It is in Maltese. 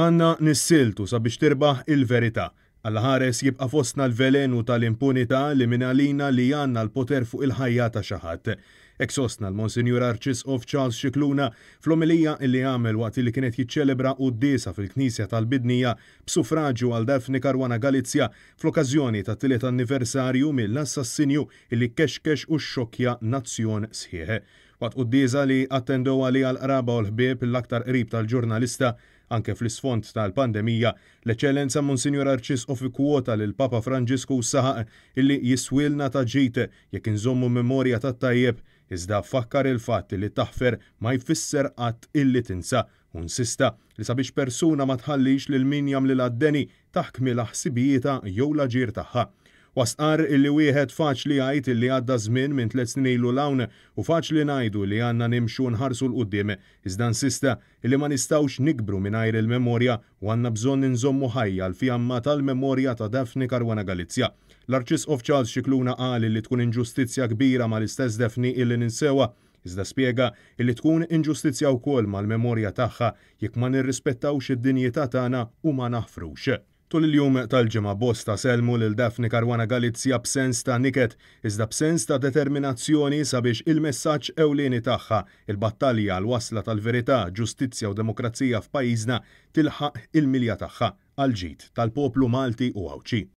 Għanna nissiltu sabiex tirbaħ il-verita. Għal ħares jibqa fostna l-velenu tal-impunita li minalina li għanna l-poter fuq il-ħajja ta' xaħat. Eksosna l-Monsinjur Arċisqof Charles Xikluna fl omelija illi għamel waqt li kienet jiċċelebra u d-disa fil-Knisja tal-Bidnija b'sufraġu għal Dafni Karwana Galizja fl-okkażjoni ta' t-tillet anniversarju mill-assassinju illi kexkex u xokja nazzjon sħieħe. Waqt u d-disa li attendowa li għal-qraba u l-ħbieb l-aktar qrib tal-ġurnalista Anke fl-isfond tal-pandemija, l-eċellenza Arċis Arċisqof kwota lil Papa Franġisku saħaq illi jiswilna ta' ġite jekk inżommu memorja ta' tajjeb iżda fakkar il fat li taħfer ma jfisser qatt illi tinsa sista li sabiex persuna ma tħallix lil minjam lil l-addeni taħkmi l-ħsibijieta jew l ġir tagħha. Wasqar illi wieħed faċli jgħid illi għadda żmien minn tliet snin ilu lawn u faċli ngħidu li għandna nimxu nħarsu l-qudiem iżda nsista illi ma nistgħux nikbru mingħajr il-memorja u għandna bżonn inżommu ħajja l-fjamma tal-memorja ta' Dafni Karwana Galizja. L-Arċisqof Charles Xikluna qal li tkun inġustizzja kbira mal-istess defni illi ninsewa iżda spiega illi tkun inġustizzja wkoll mal-memorja tagħha jekk ma nirrispettawx id-dinjità tagħna u ma naħfrux. Tul il-jum tal-ġimgħa bosta selmu lil Dafni Karwana Galizja b'sens ta' niket, iżda b'sens ta' determinazzjoni sabiex il-messaġġ ewlieni tagħha, il-battalja għal wasla tal-verità, ġustizzja u demokrazija f'pajjiżna tilħaq il-milja tagħha għal ġit tal-poplu Malti u Awċi.